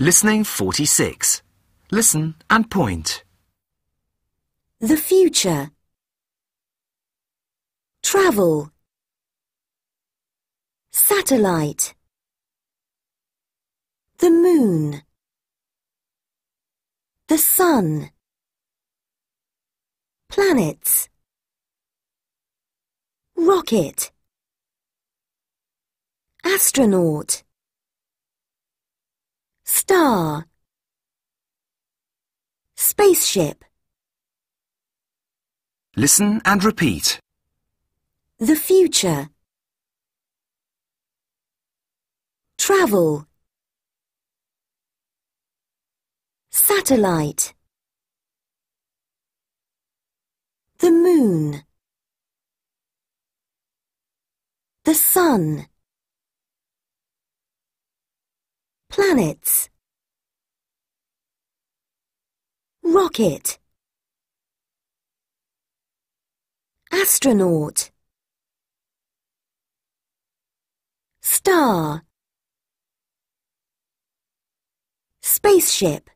Listening 46. Listen and point. The future. Travel. Satellite. The moon. The sun. Planets. Rocket. Astronaut star spaceship Listen and repeat. The future travel satellite the moon the sun planets Rocket Astronaut Star Spaceship